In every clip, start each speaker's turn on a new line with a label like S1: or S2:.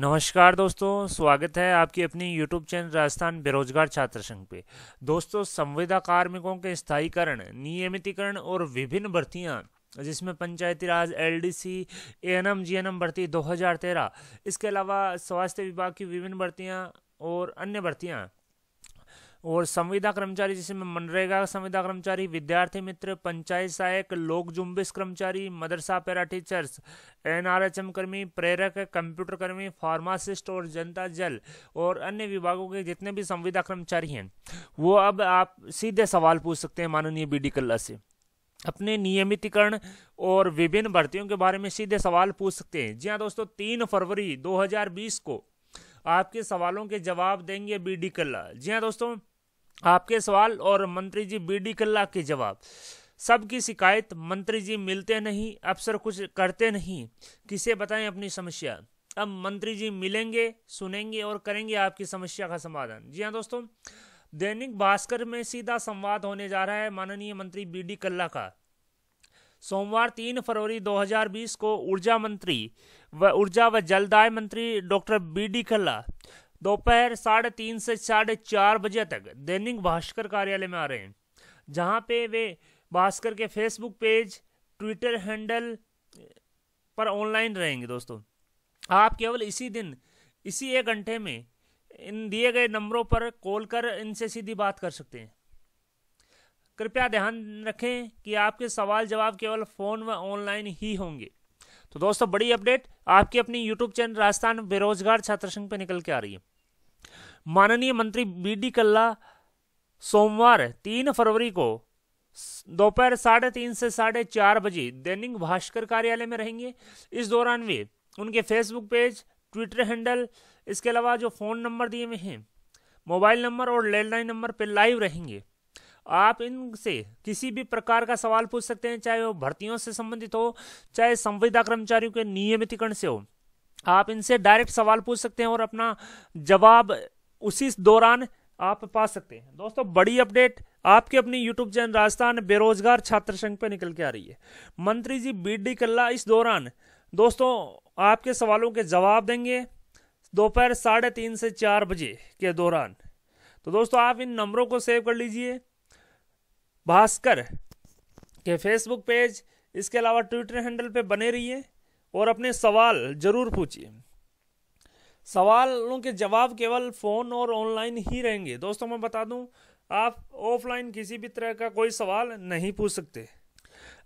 S1: नमस्कार दोस्तों स्वागत है आपकी अपनी यूट्यूब चैनल राजस्थान बेरोजगार छात्र संघ पे दोस्तों संविदा कार्मिकों के स्थायीकरण नियमितीकरण और विभिन्न भर्तियां जिसमें Panchayati Raj L D C N M G N M भर्ती दो हजार तेरह इसके अलावा स्वास्थ्य विभाग की विभिन्न भर्तियां और अन्य भर्तियाँ और संविदा कर्मचारी जिसमें मनरेगा संविदा कर्मचारी विद्यार्थी मित्र पंचायत सहायक लोक जुम्बिस कर्मचारी मदरसा पैरा टीचर्स एन कर्मी प्रेरक कंप्यूटर कर्मी फार्मासिस्ट और जनता जल और अन्य विभागों के जितने भी संविदा कर्मचारी हैं वो अब आप सीधे सवाल पूछ सकते हैं माननीय बी डी कल्ला से अपने नियमितीकरण और विभिन्न भर्तियों के बारे में सीधे सवाल पूछ सकते हैं जी हाँ दोस्तों तीन फरवरी 2020 को आपके सवालों के जवाब देंगे बी डी कल्ला जी हाँ दोस्तों आपके सवाल और मंत्री जी बी डी कल्ला के जवाब सबकी शिकायत मंत्री जी मिलते नहीं अफसर कुछ करते नहीं किसे बताएं अपनी समस्या अब मंत्री जी मिलेंगे सुनेंगे और करेंगे आपकी समस्या का समाधान जी हाँ दोस्तों दैनिक भास्कर में सीधा संवाद होने जा रहा है माननीय मंत्री बी डी कल्ला का सोमवार तीन फरवरी 2020 को ऊर्जा मंत्री व ऊर्जा व जलदाय मंत्री डॉक्टर बी डी कल्ला दोपहर साढ़े तीन से साढ़े चार बजे तक दैनिक भास्कर कार्यालय में आ रहे हैं जहां पे वे भास्कर के फेसबुक पेज ट्विटर हैंडल पर ऑनलाइन रहेंगे दोस्तों आप केवल इसी दिन इसी एक घंटे में इन दिए गए नंबरों पर कॉल कर इनसे सीधी बात कर सकते हैं कृपया ध्यान रखें कि आपके सवाल जवाब केवल फ़ोन व ऑनलाइन ही होंगे तो दोस्तों बड़ी अपडेट आपकी अपनी यूट्यूब चैनल राजस्थान बेरोजगार छात्र संघ पर निकल के आ रही है माननीय मंत्री बी डी कल्ला सोमवार तीन फरवरी को दोपहर साढ़े तीन से साढ़े चार बजे दैनिक भास्कर कार्यालय में रहेंगे इस दौरान वे उनके फेसबुक पेज ट्विटर हैंडल इसके अलावा जो फ़ोन नंबर दिए हुए हैं मोबाइल नंबर और लैंडलाइन नंबर पर लाइव रहेंगे आप इनसे किसी भी प्रकार का सवाल पूछ सकते हैं चाहे वो भर्तियों से संबंधित हो चाहे संविदा कर्मचारियों के नियमितीकरण से हो आप इनसे डायरेक्ट सवाल पूछ सकते हैं और अपना जवाब उसी दौरान आप पा सकते हैं दोस्तों बड़ी अपडेट आपके अपनी यूट्यूब चैनल राजस्थान बेरोजगार छात्र संघ पर निकल के आ रही है मंत्री जी बी डी कल्ला इस दौरान दोस्तों आपके सवालों के जवाब देंगे दोपहर साढ़े तीन से चार बजे के दौरान तो दोस्तों आप इन नंबरों को सेव कर लीजिए भास्कर के फेसबुक पेज इसके अलावा ट्विटर हैंडल पे बने रहिए और अपने सवाल जरूर पूछिए सवालों के जवाब केवल फ़ोन और ऑनलाइन ही रहेंगे दोस्तों मैं बता दूं आप ऑफलाइन किसी भी तरह का कोई सवाल नहीं पूछ सकते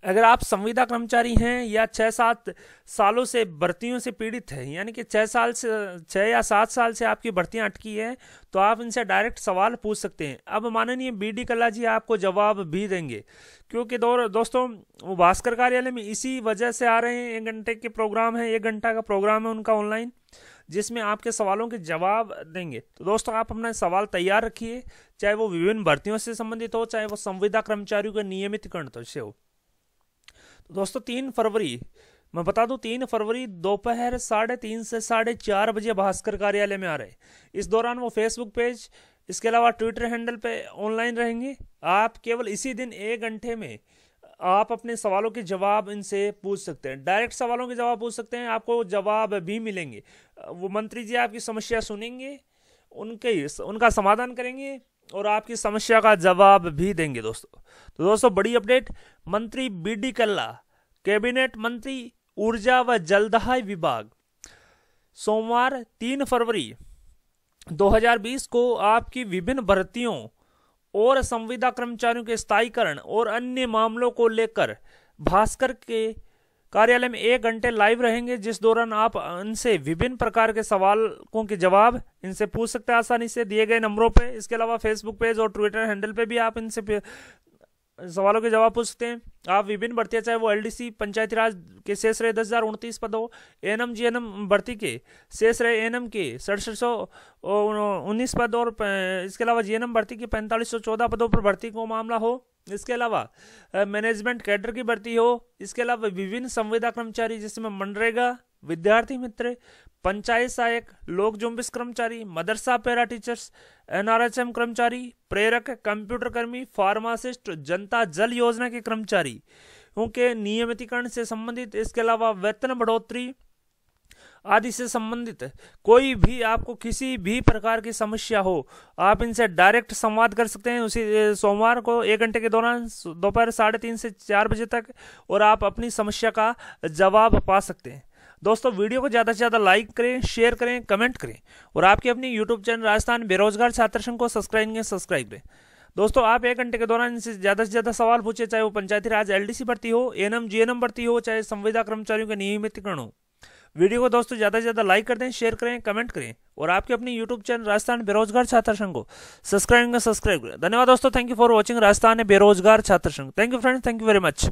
S1: अगर आप संविदा कर्मचारी हैं या छः सात सालों से भर्तियों से पीड़ित हैं यानी कि छः साल से छः या सात साल से आपकी भर्तियाँ अटकी हैं तो आप इनसे डायरेक्ट सवाल पूछ सकते हैं अब माननीय बी डी कला जी आपको जवाब भी देंगे क्योंकि दो, दोस्तों वो भास्कर कार्यालय में इसी वजह से आ रहे हैं एक घंटे के प्रोग्राम है एक घंटा का प्रोग्राम है उनका ऑनलाइन जिसमें आपके सवालों के जवाब देंगे तो दोस्तों आप अपना सवाल तैयार रखिए चाहे वो विभिन्न भर्तियों से संबंधित हो चाहे वो संविदा कर्मचारियों नियमित नियमितकरण से हो दोस्तों तीन फरवरी मैं बता दूं तीन फरवरी दोपहर साढ़े तीन से साढ़े चार बजे भास्कर कार्यालय में आ रहे इस दौरान वो फेसबुक पेज इसके अलावा ट्विटर हैंडल पे ऑनलाइन रहेंगे आप केवल इसी दिन एक घंटे में आप अपने सवालों के जवाब इनसे पूछ सकते हैं डायरेक्ट सवालों के जवाब पूछ सकते हैं आपको जवाब भी मिलेंगे वो मंत्री जी आपकी समस्या सुनेंगे उनके उनका समाधान करेंगे और आपकी समस्या का जवाब भी देंगे दोस्तों तो दोस्तों बड़ी अपडेट मंत्री बी डी कल्ला कैबिनेट मंत्री ऊर्जा व जलदहाय विभाग सोमवार तीन फरवरी 2020 को आपकी विभिन्न भर्तियों और संविदा कर्मचारियों के स्थायीकरण और अन्य मामलों को लेकर भास्कर के कार्यालय में एक घंटे लाइव रहेंगे जिस दौरान आप इनसे विभिन्न प्रकार के सवालों के जवाब इनसे पूछ सकते हैं आसानी से दिए गए नंबरों पे इसके अलावा फेसबुक पेज और ट्विटर हैंडल पे भी आप इनसे सवालों के जवाब सकते हैं आप विभिन्न भर्ती चाहे वो एलडीसी पंचायती राज के शेष रहे दस हज़ार उनतीस पदों एनएम जीएनएम भर्ती के शेष रहे एम के सड़सठ सौ उन्नीस पद और इसके अलावा जीएनएम भर्ती के पैंतालीस सौ चौदह पदों पर भर्ती को मामला हो इसके अलावा मैनेजमेंट कैडर की भर्ती हो इसके अलावा विभिन्न संविदा कर्मचारी जिसमें मनरेगा विद्यार्थी मित्र पंचायत सहायक लोक जुम्बिस कर्मचारी मदरसा पैरा टीचर्स एनआरएचएम कर्मचारी प्रेरक कंप्यूटर कर्मी फार्मासिस्ट जनता जल योजना के कर्मचारी उनके नियमितीकरण से संबंधित इसके अलावा वेतन बढ़ोतरी आदि से संबंधित कोई भी आपको किसी भी प्रकार की समस्या हो आप इनसे डायरेक्ट संवाद कर सकते हैं उसी सोमवार को एक घंटे के दौरान दोपहर साढ़े तीन से चार बजे तक और आप अपनी समस्या का जवाब पा सकते हैं दोस्तों वीडियो को ज़्यादा से ज़्यादा लाइक करें शेयर करें कमेंट करें और आपके अपनी यूट्यूब चैनल राजस्थान बेरोजगार छात्र संघ को सब्सक्राइब करें सब्सक्राइब करें दोस्तों आप एक घंटे के दौरान इनसे ज़्यादा से ज़्यादा सवाल पूछे चाहे वो पंचायती राज एलडीसी भर्ती हो एनएम जीएनएम भर्ती हो चाहे संविदा कर्मचारियों के नियमितकरण हो वीडियो को दोस्तों ज़्यादा से ज़्यादा लाइक कर दें शेयर करें कमेंट करें और आपके अपने यूट्यूब चैनल राजस्थान बेरोजगार छात्र संघ को सब्सक्राइब करें सब्सक्राइब करें धन्यवाद दोस्तों thank you for watching Rajasthan बेरोजगार छात्र संघ thank you friend thank you very much